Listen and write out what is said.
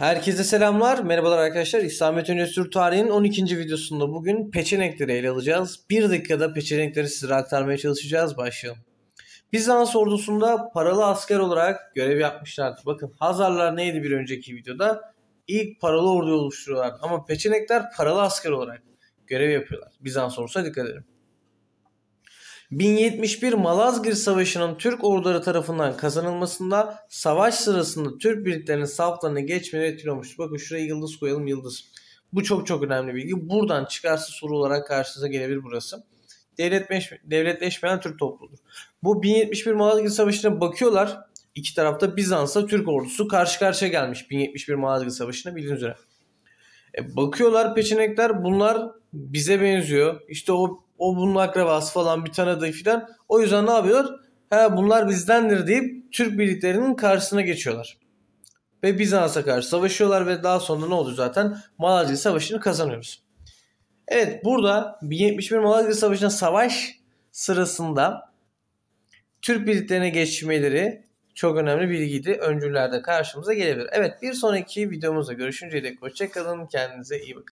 Herkese selamlar. Merhabalar arkadaşlar. İslamiyet Üniversitesi Tarihi'nin 12. videosunda bugün peçenekleri ele alacağız. Bir dakikada peçenekleri size aktarmaya çalışacağız. Başlayalım. Bizans ordusunda paralı asker olarak görev yapmışlardı. Bakın Hazarlar neydi bir önceki videoda? İlk paralı ordu oluşturuyorlar. Ama peçenekler paralı asker olarak görev yapıyorlar. Bizans ordusuna dikkat edin. 1071 Malazgirt Savaşı'nın Türk orduları tarafından kazanılmasında savaş sırasında Türk birliklerinin saflarını geçmeleri etkiliyormuş. Bakın şuraya yıldız koyalım yıldız. Bu çok çok önemli bilgi. Buradan çıkarsa soru olarak karşınıza gelebilir burası. Devletleşme, devletleşmeyen Türk topluluğu. Bu 1071 Malazgirt Savaşı'na bakıyorlar. İki tarafta Bizans'la Türk ordusu karşı karşıya gelmiş 1071 Malazgirt Savaşı'na bildiğiniz üzere. E, bakıyorlar peçenekler bunlar bize benziyor. İşte o o bunun akrabası falan bir tanıdığı filan. O yüzden ne yapıyor? He bunlar bizdendir deyip Türk birliklerinin karşısına geçiyorlar. Ve Bizans'a karşı savaşıyorlar ve daha sonra ne oldu zaten? Malazgirt Savaşı'nı kazanıyoruz. Evet burada 1071 Malazgirt Savaşı'nda savaş sırasında Türk birliklerine geçmeleri çok önemli bilgiydi. Öncülerde karşımıza gelebilir. Evet bir sonraki videomuzda görüşünceye dek hoşçakalın. Kendinize iyi bakın.